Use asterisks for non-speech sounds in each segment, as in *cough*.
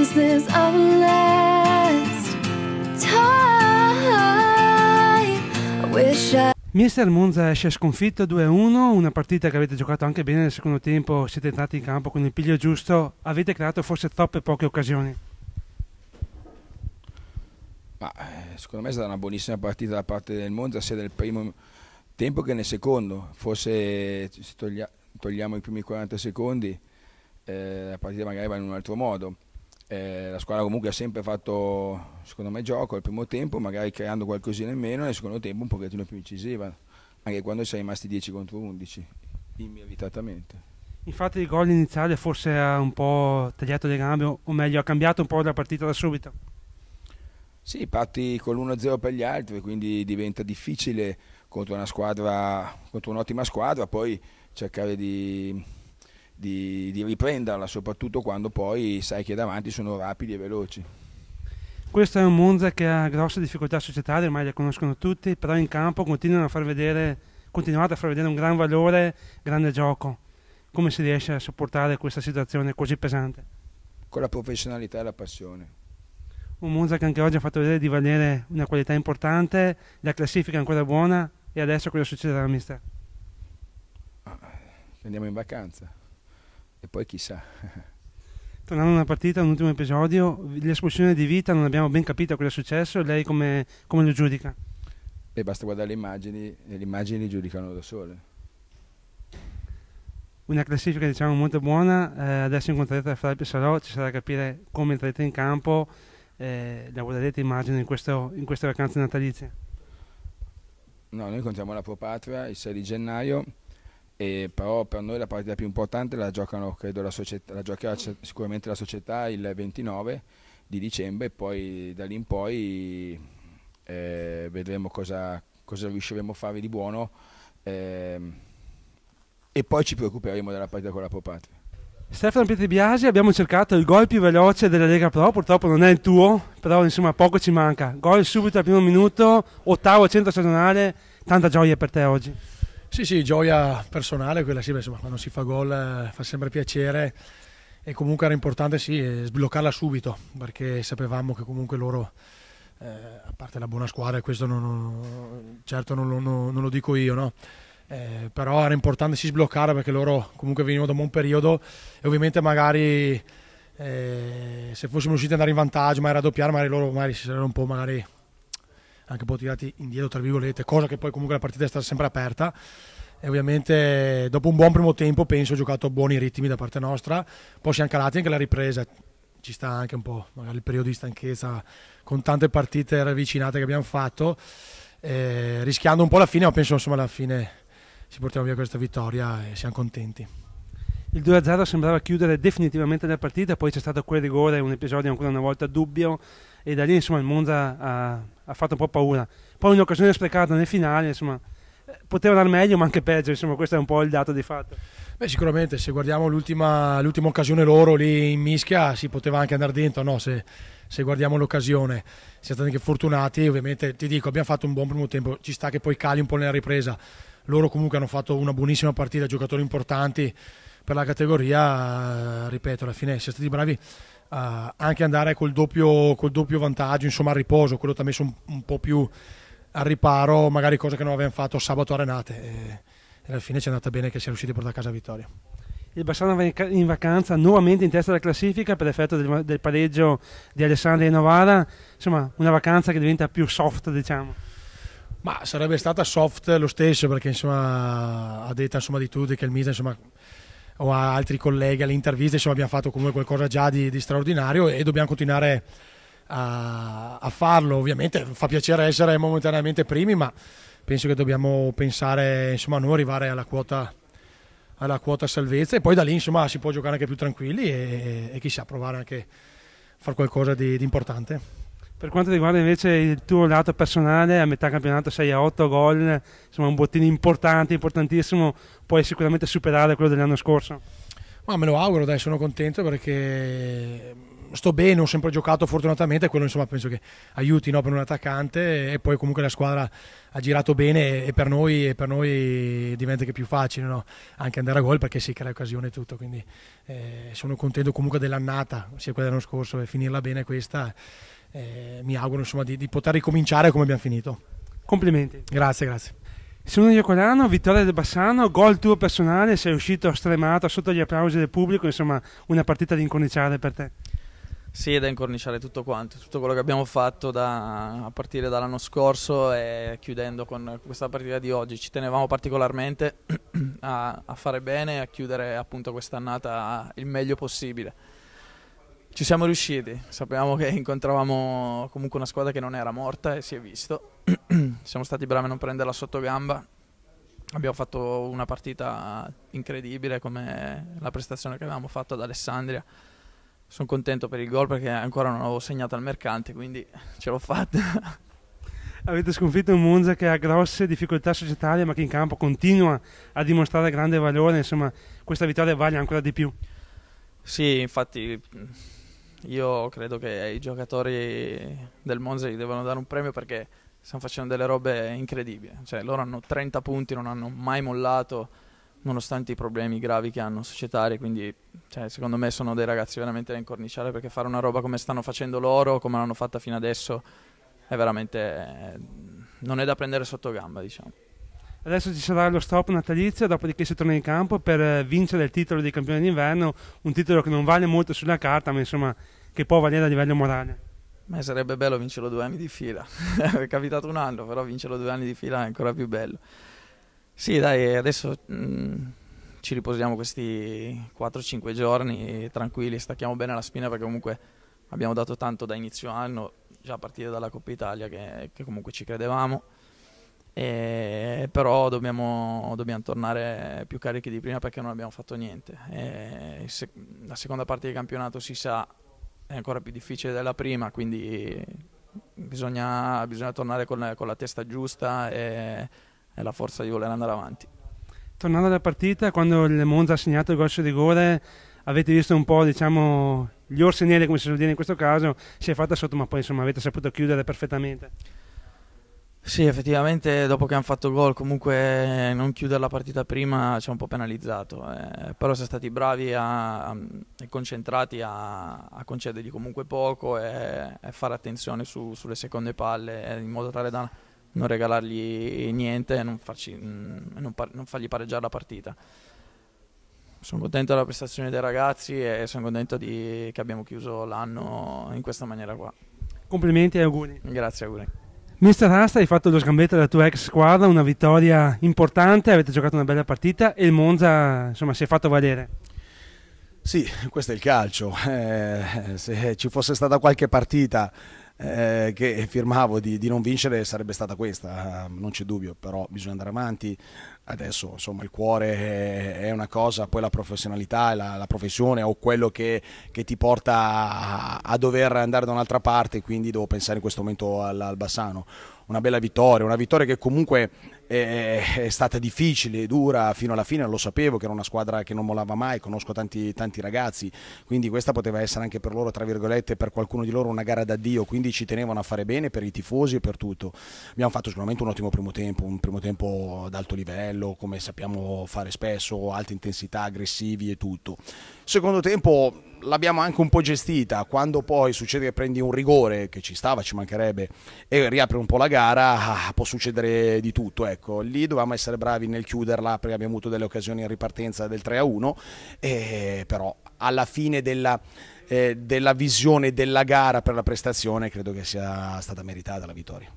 is this our last time? I wish I Mister Monza esce sconfitto 2-1, una partita che avete giocato anche bene nel secondo tempo, siete entrati in campo con il piglio giusto, avete creato forse troppe poche occasioni. Ma, eh, secondo me è stata una buonissima partita da parte del Monza sia nel primo tempo che nel secondo, forse se toglia, togliamo i primi 40 secondi eh, la partita magari va in un altro modo. Eh, la squadra comunque ha sempre fatto, secondo me, gioco al primo tempo, magari creando qualcosina in meno, nel secondo tempo un pochettino più incisiva, anche quando sei rimasti 10 contro 11, immeritatamente. Infatti il gol iniziale forse ha un po' tagliato le gambe, o meglio ha cambiato un po' la partita da subito. Sì, parti con l'1-0 per gli altri, quindi diventa difficile contro, squadra, contro un'ottima squadra, poi cercare di di, di riprenderla, soprattutto quando poi sai che davanti sono rapidi e veloci. Questo è un Monza che ha grosse difficoltà societarie, ormai le conoscono tutti, però in campo continuano a far vedere, continuate a far vedere un gran valore, grande gioco. Come si riesce a sopportare questa situazione così pesante? Con la professionalità e la passione. Un Monza che anche oggi ha fatto vedere di valere una qualità importante, la classifica è ancora buona e adesso cosa succederà, mister? Ah, andiamo in vacanza e poi chissà. Tornando alla partita, un ultimo episodio, l'espulsione di Vita, non abbiamo ben capito cosa è successo, lei come, come lo giudica? E basta guardare le immagini e le immagini giudicano da sole. Una classifica diciamo molto buona, eh, adesso incontrerete fra il Pesaro, ci sarà da capire come entrerete in campo, eh, la guarderete immagino in, questo, in queste vacanze natalizie. No, noi incontriamo la Pro Patria il 6 di gennaio e però per noi la partita più importante la giocano, credo, la società, la giocherà sicuramente la società il 29 di dicembre e poi da lì in poi eh, vedremo cosa, cosa, riusciremo a fare di buono eh, e poi ci preoccuperemo della partita con la Pro Patria Stefano Pietri Biasi, abbiamo cercato il gol più veloce della Lega Pro, purtroppo non è il tuo, però insomma poco ci manca. Gol subito al primo minuto, ottavo centro stagionale, tanta gioia per te oggi. Sì, sì, gioia personale, quella sì, insomma, quando si fa gol eh, fa sempre piacere e comunque era importante sì, eh, sbloccarla subito perché sapevamo che comunque loro, eh, a parte la buona squadra, questo non, certo non lo, non lo, dico io, no? eh, però era importante sì sbloccare perché loro comunque venivano da un buon periodo e ovviamente magari eh, se fossimo riusciti ad andare in vantaggio, magari raddoppiare, magari loro magari si sarebbero un po' magari anche un po' tirati indietro, tra virgolette, cosa che poi comunque la partita è stata sempre aperta. E ovviamente dopo un buon primo tempo penso ho giocato a buoni ritmi da parte nostra, poi siamo calati anche la ripresa, ci sta anche un po' magari il periodo di stanchezza con tante partite ravvicinate che abbiamo fatto, eh, rischiando un po' la fine, ma penso insomma alla fine ci portiamo via questa vittoria e siamo contenti il 2-0 sembrava chiudere definitivamente la partita, poi c'è stato quel rigore, un episodio ancora una volta dubbio e da lì insomma il Monza ha, ha fatto un po' paura. Poi un'occasione sprecata nel finale, insomma, poteva andare meglio ma anche peggio, insomma questo è un po' il dato di fatto. Beh, sicuramente se guardiamo l'ultima, l'ultima occasione loro lì in mischia si poteva anche andare dentro, no? Se, se guardiamo l'occasione. Siamo stati anche fortunati, ovviamente ti dico, abbiamo fatto un buon primo tempo, ci sta che poi cali un po' nella ripresa. Loro comunque hanno fatto una buonissima partita, giocatori importanti per la categoria, eh, ripeto, alla fine siete stati bravi a anche andare col doppio, col doppio vantaggio, insomma al riposo, quello ti ha messo un, un, po' più al riparo, magari cose che non avevamo fatto sabato a Renate e, e alla fine ci è andata bene che si è riusciti a portare a casa vittoria. Il Bassano va in vacanza nuovamente in testa della classifica per effetto del, del pareggio di Alessandria e Novara, insomma una vacanza che diventa più soft diciamo. Ma sarebbe stata soft lo stesso perché insomma ha detto insomma, di tutti che il Misa insomma, o a altri colleghi alle interviste, insomma abbiamo fatto comunque qualcosa già di, di straordinario e dobbiamo continuare a, a, farlo. Ovviamente fa piacere essere momentaneamente primi, ma penso che dobbiamo pensare insomma, a noi arrivare alla quota, alla quota salvezza e poi da lì insomma, si può giocare anche più tranquilli e, e chissà provare anche a fare qualcosa di, di importante. Per quanto riguarda invece il tuo lato personale, a metà campionato 6 a 8 gol, insomma un bottino importante, importantissimo, puoi sicuramente superare quello dell'anno scorso. Ma me lo auguro, dai, sono contento perché sto bene, ho sempre giocato fortunatamente, quello insomma penso che aiuti no, per un attaccante e poi comunque la squadra ha girato bene e per noi, e per noi diventa anche più facile no? anche andare a gol perché si crea occasione e tutto, quindi eh, sono contento comunque dell'annata, sia quella dell'anno scorso e finirla bene questa eh, mi auguro insomma, di, di, poter ricominciare come abbiamo finito. Complimenti. Grazie, grazie. Simone Iacolano, vittoria del Bassano, gol tuo personale, sei uscito stremato sotto gli applausi del pubblico, insomma una partita da incorniciare per te. Sì, da incorniciare tutto quanto, tutto quello che abbiamo fatto da, a partire dall'anno scorso e chiudendo con questa partita di oggi. Ci tenevamo particolarmente *clears throat* a, a fare bene e a chiudere appunto quest'annata il meglio possibile. Ci siamo riusciti, sapevamo che incontravamo comunque una squadra che non era morta e si è visto. *clears throat* siamo stati bravi a non prenderla sotto gamba. Abbiamo fatto una partita incredibile come la prestazione che avevamo fatto ad Alessandria. Sono contento per il gol perché ancora non avevo segnato al mercante, quindi ce l'ho fatta. *laughs* Avete sconfitto un Monza che ha grosse difficoltà societarie ma che in campo continua a dimostrare grande valore, insomma questa vittoria vale ancora di più. Sì, infatti io credo che i giocatori del Monza gli devono dare un premio perché stanno facendo delle robe incredibili. Cioè, loro hanno 30 punti, non hanno mai mollato, nonostante i problemi gravi che hanno societari. Quindi, cioè, secondo me, sono dei ragazzi veramente da incorniciare perché fare una roba come stanno facendo loro, come l'hanno fatta fino adesso, è veramente. non è da prendere sotto gamba, diciamo. Adesso ci sarà lo stop natalizio, dopodiché si torna in campo per vincere il titolo di campione d'inverno, un titolo che non vale molto sulla carta, ma insomma che può valere a livello morale. Ma sarebbe bello vincerlo due anni di fila. *laughs* è capitato un anno, però vincerlo due anni di fila è ancora più bello. Sì, dai, adesso mh, mm, ci riposiamo questi 4-5 giorni tranquilli, stacchiamo bene la spina perché comunque abbiamo dato tanto da inizio anno, già a partire dalla Coppa Italia che, che comunque ci credevamo. E, però dobbiamo, dobbiamo, tornare più carichi di prima perché non abbiamo fatto niente. E, se, la seconda parte di campionato si sa è ancora più difficile della prima, quindi bisogna, bisogna tornare con, con, la testa giusta e, e, la forza di voler andare avanti. Tornando alla partita, quando il Monza ha segnato il gol di rigore, avete visto un po' diciamo, gli orsi neri, come si suol dire in questo caso, si è fatta sotto, ma poi insomma, avete saputo chiudere perfettamente. Sì, effettivamente dopo che hanno fatto gol comunque non chiudere la partita prima ci ha un po' penalizzato, eh, però siamo stati bravi e concentrati a, a, concedergli comunque poco e, e fare attenzione su, sulle seconde palle eh, in modo tale da non regalargli niente e non, farci, mm, non, par, non fargli pareggiare la partita. Sono contento della prestazione dei ragazzi e sono contento di, che abbiamo chiuso l'anno in questa maniera qua. Complimenti e auguri. Grazie, auguri. Mister Rasta, hai fatto lo sgambetto della tua ex squadra, una vittoria importante, avete giocato una bella partita e il Monza insomma, si è fatto valere. Sì, questo è il calcio. Eh, se ci fosse stata qualche partita eh, che firmavo di, di, non vincere sarebbe stata questa, eh, non c'è dubbio, però bisogna andare avanti. Adesso insomma il cuore è una cosa, poi la professionalità, la, la professione o quello che, che ti porta a, a, dover andare da un'altra parte, quindi devo pensare in questo momento all'Albassano. Una bella vittoria, una vittoria che comunque è, stata difficile, dura fino alla fine, lo sapevo che era una squadra che non molava mai, conosco tanti, tanti, ragazzi, quindi questa poteva essere anche per loro, tra virgolette, per qualcuno di loro una gara d'addio, quindi ci tenevano a fare bene per i tifosi e per tutto. Abbiamo fatto sicuramente un ottimo primo tempo, un primo tempo ad alto livello, come sappiamo fare spesso, alta intensità, aggressivi e tutto. Secondo tempo l'abbiamo anche un po' gestita. Quando poi succede che prendi un rigore, che ci stava, ci mancherebbe, e riapri un po' la gara, ah, può succedere di tutto. Ecco. Ecco, lì dovevamo essere bravi nel chiuderla perché abbiamo avuto delle occasioni in ripartenza del 3-1, a eh, però alla fine della, eh, della visione della gara per la prestazione credo che sia stata meritata la vittoria.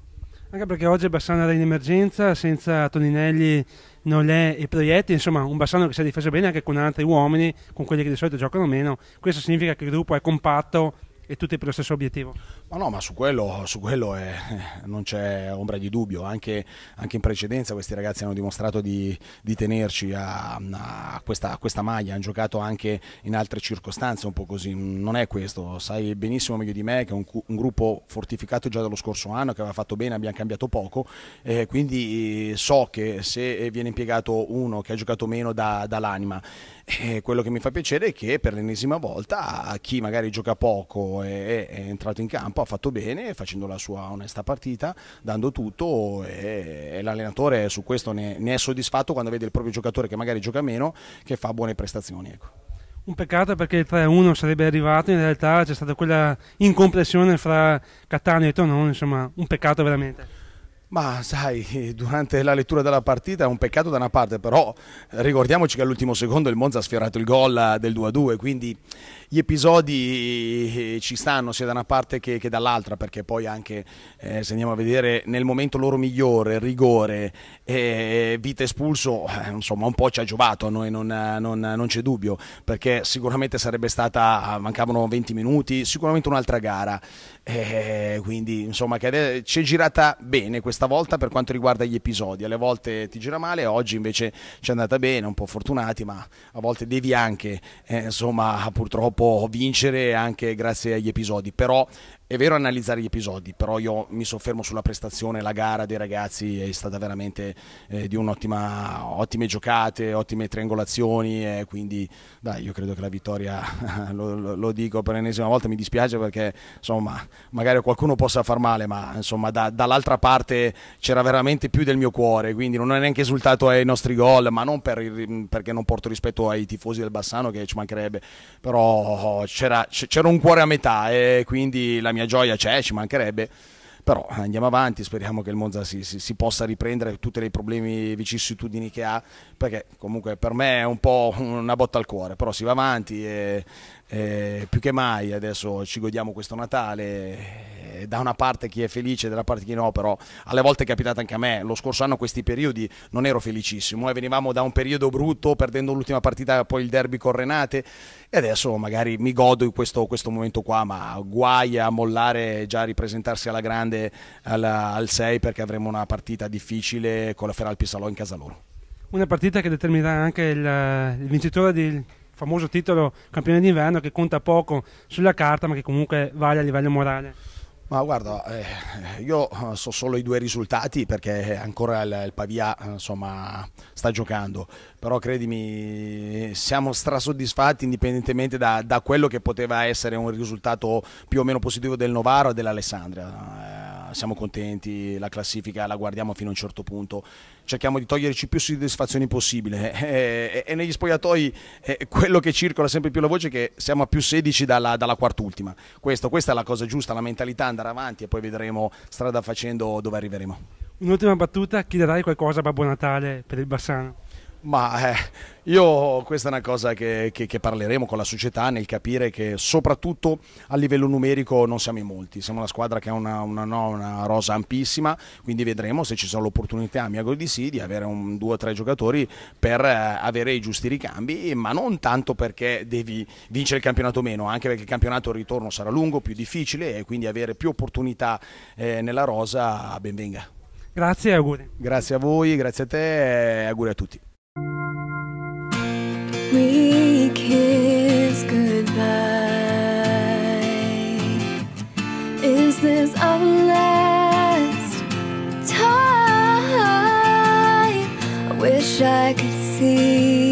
Anche perché oggi Bassano era in emergenza, senza Toninelli, Nolè e Proietti, insomma un Bassano che si è difeso bene anche con altri uomini, con quelli che di solito giocano meno. Questo significa che il gruppo è compatto e tutti per lo stesso obiettivo. Ma no, ma su quello, su quello è, non c'è ombra di dubbio, anche, anche, in precedenza questi ragazzi hanno dimostrato di, di tenerci a, a questa, questa, maglia, hanno giocato anche in altre circostanze, un po' così. Non è questo, sai benissimo meglio di me che è un, un gruppo fortificato già dallo scorso anno, che aveva fatto bene, abbiamo cambiato poco, eh, quindi eh, so che se viene impiegato uno che ha giocato meno da, dall'anima, eh, quello che mi fa piacere è che per l'ennesima volta chi magari gioca poco è, è entrato in campo, ha fatto bene, facendo la sua onesta partita, dando tutto e, e l'allenatore su questo ne, ne, è soddisfatto quando vede il proprio giocatore che magari gioca meno che fa buone prestazioni. Ecco. Un peccato perché il 3-1 sarebbe arrivato, in realtà c'è stata quella incompressione fra Catania e Tonone, insomma un peccato veramente. Ma sai, *laughs* durante la lettura della partita è un peccato da una parte, però ricordiamoci che all'ultimo secondo il Monza ha sfiorato il gol del 2-2, quindi gli episodi eh, ci stanno sia da una parte che, che dall'altra, perché poi anche eh, se andiamo a vedere nel momento loro migliore, rigore, eh, vita espulso, eh, insomma un po' ci ha giovato, a noi non, non, non c'è dubbio, perché sicuramente sarebbe stata, mancavano 20 minuti, sicuramente un'altra gara. Eh, quindi insomma che ci è girata bene questa volta per quanto riguarda gli episodi alle volte ti gira male oggi invece ci è andata bene un po' fortunati ma a volte devi anche eh, insomma purtroppo può vincere anche grazie agli episodi, però è vero analizzare gli episodi, però io mi soffermo sulla prestazione, la gara dei ragazzi è stata veramente eh, di un'ottima, ottime giocate, ottime triangolazioni, eh, quindi dai, io credo che la vittoria, *laughs* lo, lo, lo dico per l'ennesima volta, mi dispiace perché insomma magari qualcuno possa far male, ma insomma da, dall'altra parte c'era veramente più del mio cuore, quindi non è neanche esultato ai nostri gol, ma non per il, perché non porto rispetto ai tifosi del Bassano che ci mancherebbe, però c'era, c'era un cuore a metà e quindi la mia gioia c'è, ci mancherebbe però eh, andiamo avanti, speriamo che il Monza si, si, si possa riprendere tutti i problemi vicissitudini che ha, perché comunque per me è un po' una botta al cuore, però si va avanti e eh, più che mai adesso ci godiamo questo Natale eh, da una parte chi è felice dalla parte chi no però alle volte è capitato anche a me lo scorso anno questi periodi non ero felicissimo eh, venivamo da un periodo brutto perdendo l'ultima partita poi il derby con Renate e adesso magari mi godo questo, questo momento qua ma guai a mollare già a ripresentarsi alla grande alla, al 6 perché avremo una partita difficile con la Feral Pisalò in casa loro una partita che determinerà anche il, il vincitore di, famoso titolo campione d'inverno che conta poco sulla carta ma che comunque vale a livello morale. Ma guarda, eh, io eh, so solo i due risultati perché eh, ancora il, il Pavia eh, insomma, sta giocando, però credimi siamo strasoddisfatti indipendentemente da, da, quello che poteva essere un risultato più o meno positivo del Novaro e dell'Alessandria. Eh, siamo contenti, la classifica la guardiamo fino a un certo punto, cerchiamo di toglierci più soddisfazioni possibile *laughs* eh, e, negli spogliatoi quello che circola sempre più la voce è che siamo a più 16 dalla, dalla quart'ultima. Questo, questa è la cosa giusta, la mentalità andare avanti e poi vedremo strada facendo dove arriveremo. Un'ultima battuta, chiederai qualcosa a Babbo Natale per il Bassano? Ma eh, io, questa è una cosa che, che, che, parleremo con la società nel capire che soprattutto a livello numerico non siamo in molti, siamo una squadra che ha una, una, no, una rosa ampissima, quindi vedremo se ci sono l'opportunità, mi auguro di sì, di avere un, due o tre giocatori per eh, avere i giusti ricambi, ma non tanto perché devi vincere il campionato o meno, anche perché il campionato ritorno sarà lungo, più difficile e quindi avere più opportunità eh, nella rosa benvenga. Grazie e auguri. Grazie a voi, grazie a te e auguri a tutti. We kiss goodbye. Is this our last time? I wish I could see.